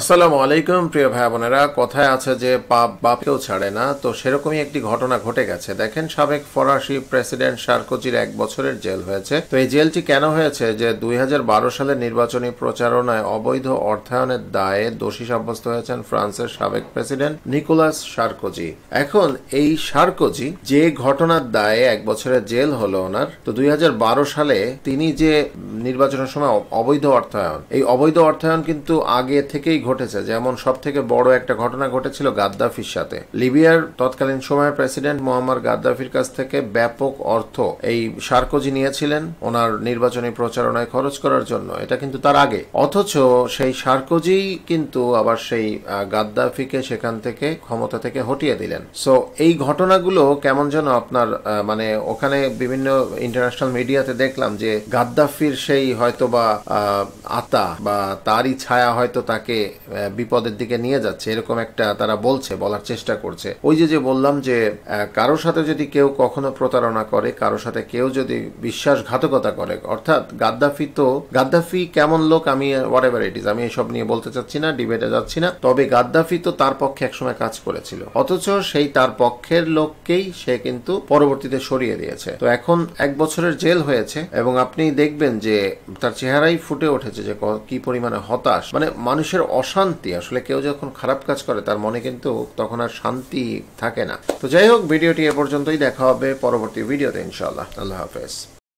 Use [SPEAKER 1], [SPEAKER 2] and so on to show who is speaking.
[SPEAKER 1] আসসালামু আলাইকুম প্রিয় ভাই বোনেরা কথায় আছে যে পাপ বাপকেও ছাড়ে না তো সেরকমই একটি ঘটনা ঘটে গেছে দেখেন সাবেক ফরাসি প্রেসিডেন্ট সার্কোজির এক বছরের জেল হয়েছে তো এই জেলটি কেন হয়েছে যে দুই সালের নির্বাচনী প্রচারণায় অবৈধ অর্থায়নের দায়ে দোষী সাব্যস্ত হয়েছেন ফ্রান্সের সাবেক প্রেসিডেন্ট নিকোলাস সার্কোজি এখন এই সার্কোজি যে ঘটনার দায়ে এক বছরের জেল হলো ওনার তো দুই সালে তিনি যে নির্বাচনের সময় অবৈধ অর্থায়ন এই অবৈধ অর্থায়ন কিন্তু আগে থেকেই ঘটেছে যেমন সব থেকে বড় একটা ঘটনা ঘটেছিল গাদ্দাফির সাথে লিবিয়ার তৎকালীন সময়ের প্রেসিডেন্ট মোহাম্মদ গাদ্দাফির কাছ থেকে ব্যাপক অর্থ এই সার্কোজি নিয়েছিলেন ওনার নির্বাচনী প্রচারণায় খরচ করার জন্য এটা কিন্তু তার আগে অথচ সেই সার্কোজি কিন্তু আবার সেই গাদ্দাফিকে সেখান থেকে ক্ষমতা থেকে হটিয়ে দিলেন সো এই ঘটনাগুলো কেমন যেন আপনার মানে ওখানে বিভিন্ন ইন্টারন্যাশনাল মিডিয়াতে দেখলাম যে গাদ্দাফির সে সেই হয়তো বা আতা বা তারই ছায়া হয়তো তাকে বিপদের দিকে নিয়ে যাচ্ছে এরকম একটা তারা বলছে বলার চেষ্টা করছে ওই যে যে বললাম যে কারোর সাথে যদি কেউ কখনো প্রতারণা করে কারোর সাথে কেউ যদি বিশ্বাসঘাতকতা করে অর্থাৎ গাদ্দাফি তো গাদ্দাফি কেমন লোক আমি হোয়াট এভার ইট ইজ আমি এসব নিয়ে বলতে চাচ্ছি না ডিবেটে যাচ্ছি না তবে গাদ্দাফি তো তার পক্ষে একসময় কাজ করেছিল অথচ সেই তার পক্ষের লোককেই সে কিন্তু পরবর্তীতে সরিয়ে দিয়েছে তো এখন এক বছরের জেল হয়েছে এবং আপনি দেখবেন যে তার চেহারাই ফুটে উঠেছে যে কি পরিমাণে হতাশ মানে মানুষের অশান্তি আসলে কেউ যখন খারাপ কাজ করে তার মনে কিন্তু তখন আর শান্তি থাকে না তো যাই হোক ভিডিওটি এ পর্যন্তই দেখা হবে পরবর্তী ভিডিওতে ইনশাল্লাহ আল্লাহ হাফেজ